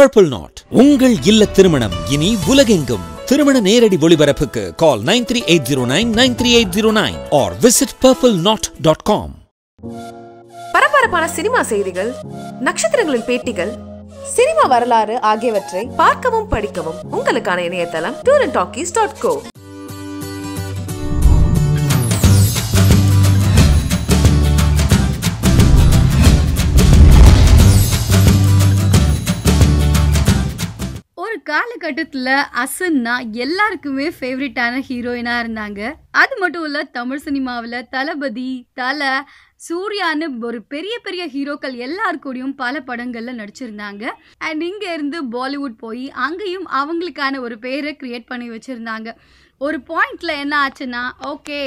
purple not உங்கள் இல்ல திருமணம் இனி உலகெங்கும் திருமண நேரடி ஒளிபரப்புக்கு call nine three eight zero nine nine three eight zero nine or visit purple knot dot com பரபரப்பான சினிமா செய்திகள் நட்சத்திரங்களின் பேட்டிகள் சினிமா வரலாறு ஆகியவற்றை பார்க்கவும் படிக்கவும் உங்களுக்கான இணையதளம் tour and talkies dot co காலகட்டத்தில் அசன்னா எல்லாருக்குமே ஃபேவரட்டான ஹீரோயினாக இருந்தாங்க அது மட்டும் இல்லை தமிழ் சினிமாவில் தளபதி தலை சூர்யான்னு ஒரு பெரிய பெரிய ஹீரோக்கள் எல்லார் பல படங்களில் நடிச்சிருந்தாங்க அண்ட் இங்கே இருந்து பாலிவுட் போய் அங்கேயும் அவங்களுக்கான ஒரு பேரை க்ரியேட் பண்ணி வச்சுருந்தாங்க ஒரு பாயிண்ட்ல என்ன ஆச்சுன்னா ஓகே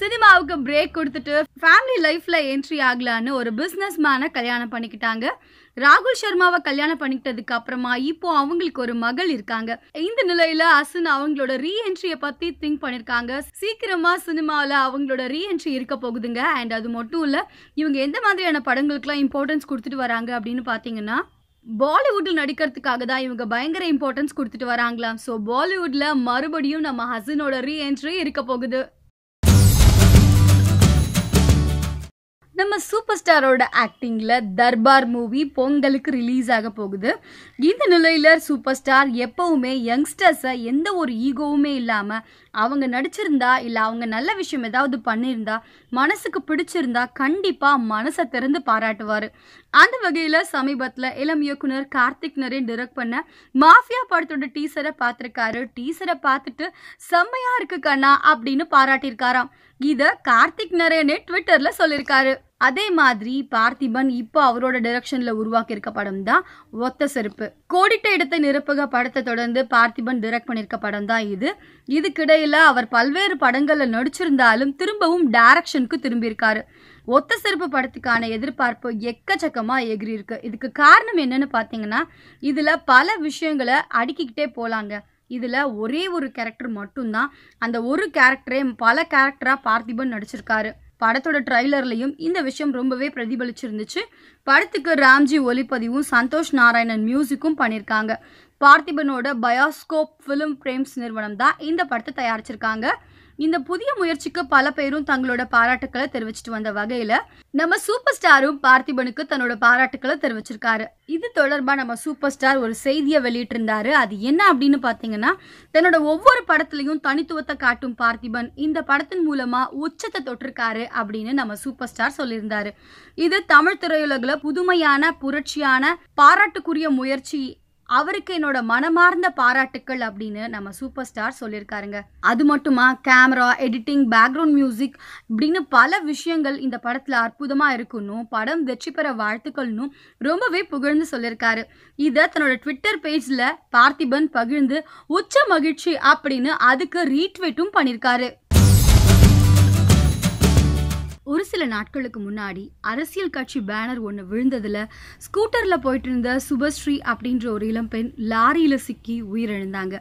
சினிமாவுக்கு பிரேக் கொடுத்துட்டு ஃபேமிலி லைஃப்பில் என்ட்ரி ஆகலான்னு ஒரு பிஸ்னஸ் மேனை கல்யாணம் பண்ணிக்கிட்டாங்க ராகுல் சர்மாவை கல்யாணம் பண்ணிக்கிட்டதுக்கு அப்புறமா இப்போ அவங்களுக்கு ஒரு மகள் இருக்காங்க இந்த நிலையில அசுன் அவங்களோட ரீஎன்ட்ரியை பத்தி திங்க் பண்ணிருக்காங்க சீக்கிரமா சினிமாவில் அவங்களோட ரீஎன்ட்ரி இருக்க போகுதுங்க அண்ட் அது மட்டும் இல்லை இவங்க எந்த மாதிரியான படங்களுக்குலாம் இம்பார்ட்டன்ஸ் கொடுத்துட்டு வராங்க அப்படின்னு பார்த்தீங்கன்னா பாலிவுட்டில் நடிக்கிறதுக்காக தான் இவங்க பயங்கர இம்பார்ட்டன்ஸ் கொடுத்துட்டு வராங்களாம் ஸோ பாலிவுட்டில் மறுபடியும் நம்ம ஹசனோட ரீஎன்ட்ரி இருக்க போகுது நம்ம சூப்பர் ஸ்டாரோட ஆக்டிங்கில் தர்பார் மூவி பொங்கலுக்கு ரிலீஸ் ஆக போகுது இந்த நிலையில் சூப்பர் ஸ்டார் எப்போவுமே யங்ஸ்டர்ஸை எந்த ஒரு ஈகோவுமே இல்லாமல் அவங்க நடிச்சிருந்தா இல்லை அவங்க நல்ல விஷயம் ஏதாவது பண்ணியிருந்தா மனசுக்கு பிடிச்சிருந்தா கண்டிப்பாக மனசை திறந்து பாராட்டுவார் அந்த வகையில் சமீபத்தில் இளம் இயக்குனர் கார்த்திக் நரேன் டிரெக்ட் பண்ண மாஃபியா படத்தோட டீசரை பார்த்துருக்காரு டீசரை பார்த்துட்டு செம்மையாக இருக்கு கண்ணா அப்படின்னு பாராட்டியிருக்காராம் இதை கார்த்திக் நரேனே ட்விட்டரில் சொல்லியிருக்காரு அதே மாதிரி பார்த்திபன் இப்போ அவரோட டைரக்ஷன்ல உருவாக்கியிருக்க படம் தான் ஒத்த செருப்பு கோடிட்ட இடத்தை நிரப்புக படத்தை தொடர்ந்து பார்த்திபன் டிரெக்ட் பண்ணியிருக்க படம் தான் இது இதுக்கிடையில அவர் பல்வேறு படங்கள்ல நடிச்சிருந்தாலும் திரும்பவும் டைரக்ஷனுக்கு திரும்பியிருக்காரு ஒத்த செருப்பு படத்துக்கான எதிர்பார்ப்பு எக்கச்சக்கமாக எகிரி இருக்கு இதுக்கு காரணம் என்னன்னு பார்த்தீங்கன்னா இதில் பல விஷயங்களை அடுக்கிக்கிட்டே போகலாங்க இதில் ஒரே ஒரு கேரக்டர் மட்டும்தான் அந்த ஒரு கேரக்டரே பல கேரக்டராக பார்த்திபன் நடிச்சிருக்காரு படத்தோட ட்ரைலர்லையும் இந்த விஷயம் ரொம்பவே பிரதிபலிச்சிருந்துச்சு படத்துக்கு ராம்ஜி ஒலிப்பதிவும் சந்தோஷ் நாராயணன் மியூசிக்கும் பண்ணியிருக்காங்க பார்த்திபனோட பயோஸ்கோப் ஃபிலிம் ஃப்ரேம்ஸ் நிறுவனம் தான் இந்த படத்தை தயாரிச்சிருக்காங்க இந்த புதிய முயற்சிக்கு பல பேரும் தங்களோட பாராட்டுக்களை தெரிவிச்சிட்டு வந்த வகையில நம்ம சூப்பர் ஸ்டாரும் பார்த்திபனுக்கு தன்னோட பாராட்டுக்களை தெரிவிச்சிருக்காரு இது தொடர்பா நம்ம சூப்பர் ஸ்டார் ஒரு செய்தியை வெளியிட்டிருந்தாரு அது என்ன அப்படின்னு பாத்தீங்கன்னா தன்னோட ஒவ்வொரு படத்திலையும் தனித்துவத்தை காட்டும் பார்த்திபன் இந்த படத்தின் மூலமா உச்சத்தை தொட்டிருக்காரு அப்படின்னு நம்ம சூப்பர் ஸ்டார் சொல்லியிருந்தாரு இது தமிழ் திரையுலகில் புதுமையான புரட்சியான பாராட்டுக்குரிய முயற்சி அவருக்கு என்னோட மனமார்ந்த பாராட்டுக்கள் அப்படின்னு நம்ம சூப்பர் ஸ்டார் சொல்லியிருக்காருங்க அது மட்டுமா கேமரா எடிட்டிங் பேக்ரவுண்ட் மியூசிக் இப்படின்னு பல விஷயங்கள் இந்த படத்தில் அற்புதமாக இருக்குன்னு படம் வெற்றி பெற வாழ்த்துக்கள்னு ரொம்பவே புகழ்ந்து சொல்லியிருக்காரு இதை தன்னோட ட்விட்டர் பேஜில் பார்த்திபன் பகிழ்ந்து உச்ச மகிழ்ச்சி அப்படின்னு அதுக்கு ரீட்வெட்டும் பண்ணியிருக்காரு நாட்களுக்கு முன்னாடி அரசியல் கட்சி பேனர் ஒன்று விழுந்ததில் ஸ்கூட்டரில் போயிட்டு இருந்த சுபஸ்ரீ அப்படின்ற ஒரு இளம்பெண் லாரியில் சிக்கி உயிரிழந்தாங்க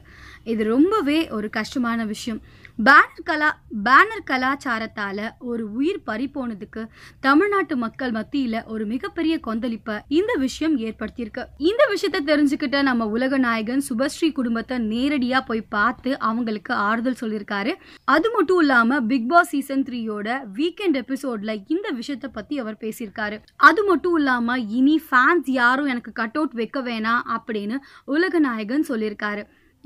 இது ரொம்பவே ஒரு கஷ்டமான விஷயம் பேனர் கலா பேனர் கலாச்சாரத்தால் ஒரு உயிர் பறி போனதுக்கு தமிழ்நாட்டு மக்கள் மத்தியில் ஒரு மிகப்பெரிய கொந்தளிப்பை இந்த விஷயம் ஏற்படுத்தியிருக்கு இந்த விஷயத்த தெரிஞ்சுக்கிட்ட நம்ம உலக நாயகன் சுபஸ்ரீ குடும்பத்தை நேரடியாக போய் பார்த்து அவங்களுக்கு ஆறுதல் சொல்லியிருக்காரு அது மட்டும் இல்லாமல் பிக் பாஸ் சீசன் த்ரீயோட வீக்கெண்ட் எபிசோட்ல இந்த விஷயத்தை பற்றி அவர் பேசியிருக்காரு அது மட்டும் இல்லாமல் இனி ஃபேன்ஸ் யாரும் எனக்கு கட் அவுட் வைக்க வேணாம் அப்படின்னு உலக நாயகன் சொல்லியிருக்காரு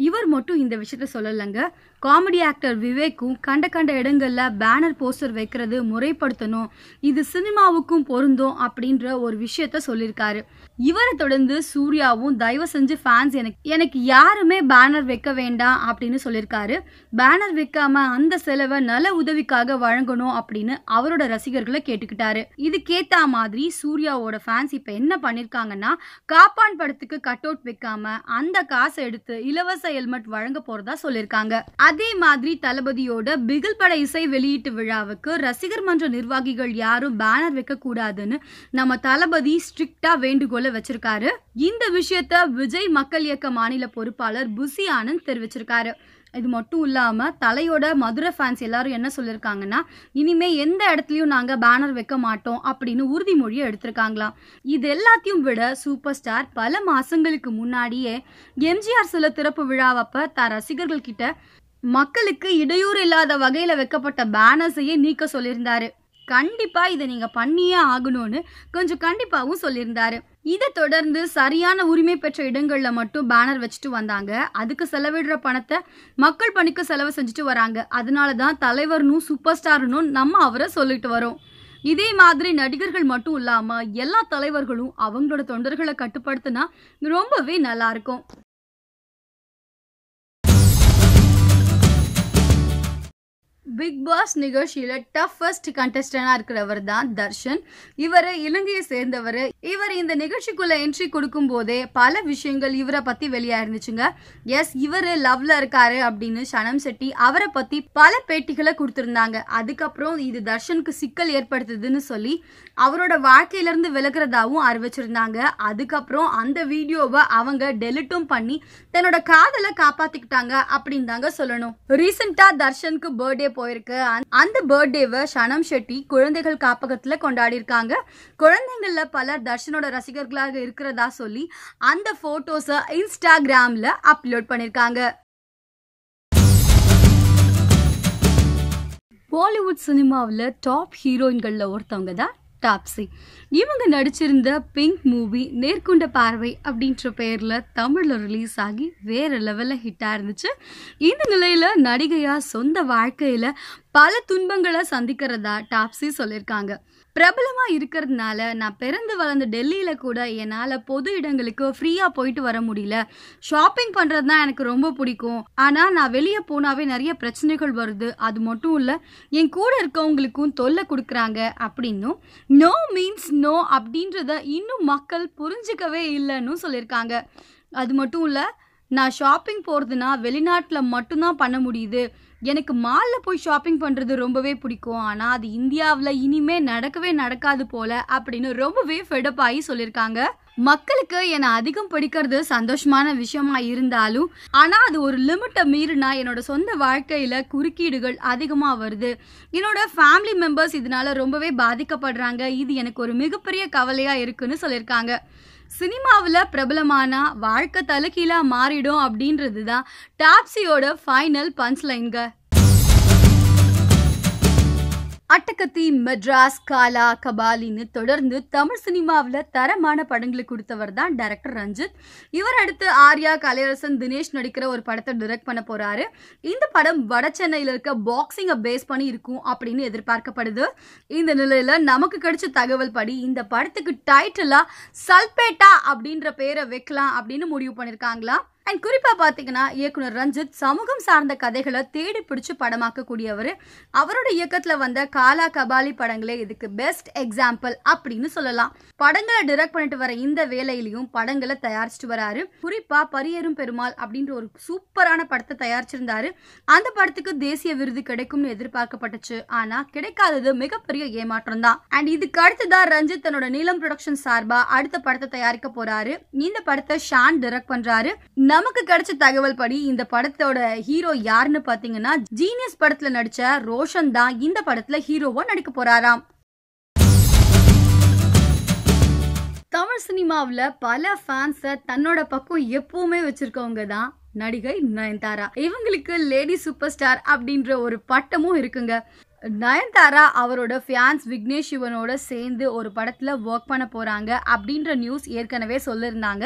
இவர் மட்டும் இந்த விஷயத்த சொல்லலைங்க காமெடி ஆக்டர் விவேக்கும் கண்ட கண்ட இடங்களில் பேனர் போஸ்டர் வைக்கிறது முறைப்படுத்தணும் இது சினிமாவுக்கும் பொருந்தும் அப்படின்ற ஒரு விஷயத்த சொல்லியிருக்காரு இவரை தொடர்ந்து சூர்யாவும் தயவு செஞ்சு ஃபேன்ஸ் எனக்கு எனக்கு யாருமே பேனர் வைக்க வேண்டாம் அப்படின்னு சொல்லியிருக்காரு பேனர் வைக்காம அந்த செலவை நல உதவிக்காக வழங்கணும் அப்படின்னு அவரோட ரசிகர்களை கேட்டுக்கிட்டாரு இது கேத்த மாதிரி சூர்யாவோட ஃபேன்ஸ் இப்போ என்ன பண்ணியிருக்காங்கன்னா காப்பான் படத்துக்கு கட் அவுட் வைக்காம அந்த காசை எடுத்து இலவச ஹெல்மெட் வழங்க போறதா சொல்லியிருக்காங்க அதே மாதிரி தளபதியோட பிகில் பட இசை வெளியீட்டு விழாவுக்கு ரசிகர் மன்ற நிர்வாகிகள் யாரும் பேனர் வைக்க கூடாதுன்னு நம்ம தளபதி ஸ்ட்ரிக்டா வேண்டுகோள வச்சிருக்காரு இந்த விஷயத்த விஜய் மக்கள் இயக்க மாநில பொறுப்பாளர் புசி ஆனந்த் தெரிவிச்சிருக்காரு இது மட்டும் இல்லாமல் தலையோட மதுரை ஃபேன்ஸ் எல்லாரும் என்ன சொல்லியிருக்காங்கன்னா இனிமேல் எந்த இடத்துலையும் நாங்கள் பேனர் வைக்க மாட்டோம் அப்படின்னு உறுதிமொழியை எடுத்திருக்காங்களாம் இது எல்லாத்தையும் விட சூப்பர் ஸ்டார் பல மாதங்களுக்கு முன்னாடியே எம்ஜிஆர் சில திறப்பு விழாவப்ப ரசிகர்கள் ரசிகர்கள்கிட்ட மக்களுக்கு இடையூறு இல்லாத வகையில் வைக்கப்பட்ட பேனர்ஸையே நீக்க சொல்லியிருந்தாரு கண்டிப்பாக இதை நீங்கள் பண்ணியே ஆகணும்னு கொஞ்சம் கண்டிப்பாகவும் சொல்லியிருந்தாரு இதை தொடர்ந்து சரியான உரிமை பெற்ற இடங்களில் மட்டும் பேனர் வச்சுட்டு வந்தாங்க அதுக்கு செலவிடுற பணத்தை மக்கள் பணிக்கு செலவு செஞ்சுட்டு வராங்க அதனால தான் தலைவர்னும் சூப்பர் ஸ்டார்னும் நம்ம அவரை சொல்லிட்டு வரோம் இதே மாதிரி நடிகர்கள் மட்டும் இல்லாமல் எல்லா தலைவர்களும் அவங்களோட தொண்டர்களை கட்டுப்படுத்தினா ரொம்பவே நல்லா இருக்கும் பிக் பாஸ் நிகழ்ச்சியில் டஃபஸ்ட் கண்டஸ்டண்டாக இருக்கிறவர் தான் தர்ஷன் இவர் இலங்கையை சேர்ந்தவர் இவர் இந்த நிகழ்ச்சிக்குள்ளே என்ட்ரி கொடுக்கும் போதே பல விஷயங்கள் இவரை பற்றி வெளியாக இருந்துச்சுங்க எஸ் இவர் லவ்ல இருக்காரு அப்படின்னு சனம் செட்டி அவரை பற்றி பல பேட்டிகளை கொடுத்துருந்தாங்க அதுக்கப்புறம் இது தர்ஷனுக்கு சிக்கல் ஏற்படுத்துதுன்னு சொல்லி அவரோட வாழ்க்கையிலேருந்து விலகிறதாவும் அறிவிச்சிருந்தாங்க அதுக்கப்புறம் அந்த வீடியோவை அவங்க டெலிட்டும் பண்ணி தன்னோட காதலை காப்பாற்றிக்கிட்டாங்க அப்படின்னு தாங்க சொல்லணும் ரீசெண்டாக தர்ஷனுக்கு பர்த்டே போயிருக்கு அந்த பர்த்டேவை ஷனம் ஷெட்டி குழந்தைகள் காப்பகத்தில் கொண்டாடி இருக்காங்க குழந்தைங்களில் பலர் தர்ஷனோட ரசிகர்களாக இருக்கிறதா சொல்லி அந்த போட்டோஸை இன்ஸ்டாகிராமில் அப்லோட் பண்ணியிருக்காங்க பாலிவுட் சினிமாவில் டாப் ஹீரோயின்களில் ஒருத்தவங்க தான் டாப்ஸி இவங்க நடிச்சிருந்த பிங்க் மூவி நேர்கொண்ட பார்வை அப்படின்ற பெயரில் தமிழில் ரிலீஸ் ஆகி வேறு லெவலில் ஹிட்டாக இருந்துச்சு இந்த நிலையில் நடிகையாக சொந்த வாழ்க்கையில் பல துன்பங்களை சந்திக்கிறதா டாப்ஸி சொல்லியிருக்காங்க பிரபலமாக இருக்கிறதுனால நான் பிறந்து வளர்ந்த டெல்லியில் கூட என்னால் பொது இடங்களுக்கு ஃப்ரீயாக போயிட்டு வர முடியல ஷாப்பிங் பண்ணுறது தான் எனக்கு ரொம்ப பிடிக்கும் ஆனால் நான் வெளியே போனாவே நிறைய பிரச்சனைகள் வருது அது மட்டும் இல்லை என் கூட இருக்கவங்களுக்கும் தொல்லை கொடுக்குறாங்க அப்படின்னும் நோ மீன்ஸ் நோ அப்படின்றத இன்னும் மக்கள் புரிஞ்சிக்கவே இல்லைன்னு சொல்லியிருக்காங்க அது மட்டும் இல்லை நான் ஷாப்பிங் போகிறதுனா வெளிநாட்டில் மட்டும்தான் பண்ண முடியுது எனக்கு மாலில் போய் ஷாப்பிங் பண்ணுறது ரொம்பவே பிடிக்கும் ஆனால் அது இந்தியாவில் இனிமே நடக்கவே நடக்காது போல அப்படின்னு ரொம்பவே ஃபெடப் ஆகி சொல்லியிருக்காங்க மக்களுக்கு என்னை அதிகம் பிடிக்கிறது சந்தோஷமான விஷயமா இருந்தாலும் ஆனால் அது ஒரு லிமிட்டை மீறினா என்னோட சொந்த வாழ்க்கையில் குறுக்கீடுகள் அதிகமாக வருது என்னோட ஃபேமிலி மெம்பர்ஸ் இதனால ரொம்பவே பாதிக்கப்படுறாங்க இது எனக்கு ஒரு மிகப்பெரிய கவலையாக இருக்குன்னு சொல்லியிருக்காங்க சினிமாவில் பிரபலமானா வாழ்க்கை தலைகீழாக மாறிடும் அப்படின்றது தான் டாப்ஸியோட ஃபைனல் பஞ்ச் லைன்கள் அட்டகத்தி மெட்ராஸ் காலா கபாலின்னு தொடர்ந்து தமிழ் சினிமாவில் தரமான படங்களை கொடுத்தவர் தான் டைரக்டர் ரஞ்சித் இவர் அடுத்து ஆர்யா கலையரசன் தினேஷ் நடிக்கிற ஒரு படத்தை டிரெக்ட் பண்ண போகிறாரு இந்த படம் வட சென்னையில் இருக்க பாக்ஸிங்கை பேஸ் பண்ணி இருக்கும் அப்படின்னு எதிர்பார்க்கப்படுது இந்த நிலையில் நமக்கு கிடைச்ச தகவல் படி இந்த படத்துக்கு டைட்டிலாக சல்பேட்டா அப்படின்ற பேரை வைக்கலாம் அப்படின்னு முடிவு பண்ணியிருக்காங்களா அண்ட் குறிப்பாக பார்த்தீங்கன்னா இயக்குனர் ரஞ்சித் சமூகம் சார்ந்த கதைகளை தேடி பிடிச்சி படமாக்கக்கூடியவர் அவரோட இயக்கத்தில் வந்த காலா கபாலி படங்களே இதுக்கு பெஸ்ட் எக்ஸாம்பிள் அப்படின்னு சொல்லலாம் படங்களை டிரெக்ட் பண்ணிட்டு வர இந்த வேலையிலையும் படங்களை தயாரிச்சிட்டு வராரு குறிப்பாக பரியரும் பெருமாள் அப்படின்ற ஒரு சூப்பரான படத்தை தயாரிச்சிருந்தாரு அந்த படத்துக்கு தேசிய விருது கிடைக்கும்னு எதிர்பார்க்கப்பட்டுச்சு ஆனால் கிடைக்காதது மிகப்பெரிய ஏமாற்றம் தான் அண்ட் இதுக்கு அடுத்ததான் ரஞ்சித் தன்னோட நீலம் ப்ரொடக்ஷன் சார்பாக அடுத்த படத்தை தயாரிக்க போறாரு இந்த படத்தை ஷான் டிரெக்ட் பண்றாரு நமக்கு கிடைச்ச தகவல் படி இந்த படத்தோட ஹீரோ யாருன்னு பாத்தீங்கன்னா ஜீனியஸ் படத்துல நடிச்ச ரோஷன் தான் இந்த படத்துல ஹீரோவா நடிக்க போறாராம் தமிழ் சினிமாவில் பல ஃபேன்ஸை தன்னோட பக்கம் எப்பவுமே வச்சிருக்கவங்க தான் நடிகை நயன்தாரா இவங்களுக்கு லேடி சூப்பர் ஸ்டார் அப்படின்ற ஒரு பட்டமும் இருக்குங்க நயன்தாரா அவரோட ஃபியான்ஸ் விக்னேஷ் சிவனோட சேர்ந்து ஒரு படத்தில் ஒர்க் பண்ண போகிறாங்க அப்படின்ற நியூஸ் ஏற்கனவே சொல்லியிருந்தாங்க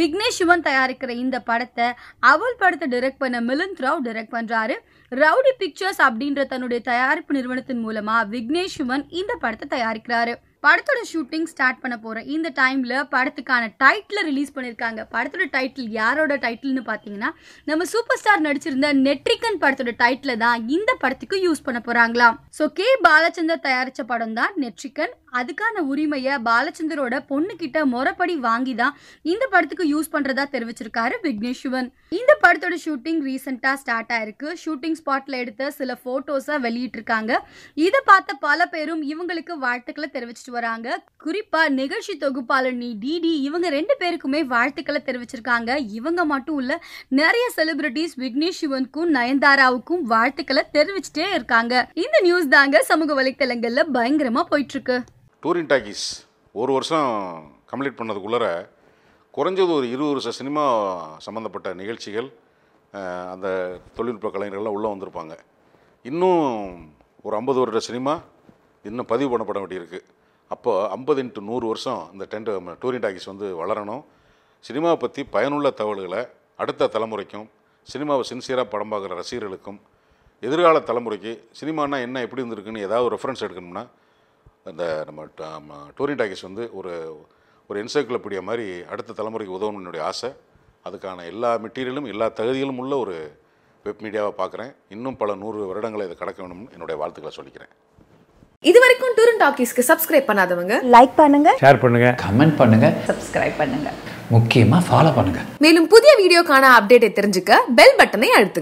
விக்னேஷ் சிவன் தயாரிக்கிற இந்த படத்தை அவள் படத்தை டிரெக்ட் பண்ண மிலிந்த் ராவ் டிரெக்ட் பண்ணுறாரு ரவுடி பிக்சர்ஸ் அப்படின்ற தன்னுடைய தயாரிப்பு நிறுவனத்தின் மூலமாக விக்னேஷ் சிவன் இந்த படத்தை தயாரிக்கிறாரு படத்தோட ஷூட்டிங் ஸ்டார்ட் பண்ண போகிறேன் இந்த டைமில் படத்துக்கான டைட்டில் ரிலீஸ் பண்ணியிருக்காங்க படத்தோட டைட்டில் யாரோட டைட்டில்னு பார்த்தீங்கன்னா நம்ம சூப்பர் ஸ்டார் நடிச்சிருந்த நெட்ரிகன் படத்தோட டைட்டில் தான் இந்த படத்துக்கு யூஸ் பண்ண போகிறாங்களாம் ஸோ கே பாலச்சந்தர் தயாரித்த படம் தான் நெட்ரிகன் அதுக்கான உரிமையை பாலச்சந்தரோட பொண்ணுக்கிட்ட முறைப்படி வாங்கி தான் இந்த படத்துக்கு யூஸ் பண்ணுறதா தெரிவிச்சிருக்காரு விக்னேஷ் இந்த படத்தோட ஷூட்டிங் ரீசெண்டா ஸ்டார்ட் ஆயிருக்கு ஷூட்டிங் ஸ்பாட்டில் எடுத்த சில வெளியிட்டு வெளியிட்டிருக்காங்க இதை பார்த்த பல பேரும் இவங்களுக்கு வாழ்த்துக்களை தெரிவிச்சிட்டு வராங்க குறிப்பாக நிகழ்ச்சி தொகுப்பாளர் டிடி இவங்க ரெண்டு பேருக்குமே வாழ்த்துக்களை தெரிவிச்சிருக்காங்க இவங்க மட்டும் இல்ல நிறைய செலிபிரிட்டிஸ் விக்னேஷ் சிவனுக்கும் நயன்தாராவுக்கும் வாழ்த்துக்களை தெரிவிச்சிட்டே இருக்காங்க இந்த நியூஸ் தாங்க சமூக வலைத்தளங்கள்ல பயங்கரமா போயிட்டு இருக்கு டூரின் டாக்கீஸ் ஒரு வருஷம் கம்ப்ளீட் பண்ணதுக்குள்ளார குறைஞ்சது ஒரு இருபது வருஷம் சினிமா சம்மந்தப்பட்ட நிகழ்ச்சிகள் அந்த தொழில்நுட்ப கலைஞர்கள்லாம் உள்ளே வந்திருப்பாங்க இன்னும் ஒரு ஐம்பது வருட சினிமா இன்னும் பதிவு பண்ணப்பட வேண்டியிருக்கு அப்போ ஐம்பது இன்ட்டு நூறு வருஷம் இந்த டென்ட் டூரிங் டாக்கீஸ் வந்து வளரணும் சினிமாவை பற்றி பயனுள்ள தகவல்களை அடுத்த தலைமுறைக்கும் சினிமாவை சின்சியராக படம் பார்க்குற ரசிகர்களுக்கும் எதிர்கால தலைமுறைக்கு சினிமானா என்ன எப்படி இருந்திருக்குன்னு ஏதாவது ரெஃபரன்ஸ் எடுக்கணும்னா அந்த நம்ம டோரி டாக்கிஸ் வந்து ஒரு ஒரு என்சைக்ளோபீடியா மாதிரி அடுத்த தலைமுறைக்கு உதவணும்னு ஆசை அதுக்கான எல்லா மெட்டீரியலும் எல்லா தகுதிகளும் உள்ள ஒரு வெப் மீடியாவை பார்க்குறேன் இன்னும் பல நூறு வருடங்களை இதை கடக்க வேணும்னு என்னுடைய வாழ்த்துக்களை சொல்லிக்கிறேன் இது வரைக்கும் டூரன் டாக்கிஸ்க்கு சப்ஸ்கிரைப் பண்ணாதவங்க லைக் பண்ணுங்க ஷேர் பண்ணுங்க கமெண்ட் பண்ணுங்க சப்ஸ்கிரைப் பண்ணுங்க முக்கியமா ஃபாலோ பண்ணுங்க மேலும் புதிய வீடியோக்கான அப்டேட்டை தெரிஞ்சுக்க பெல் பட்டனை அழுத்துங்க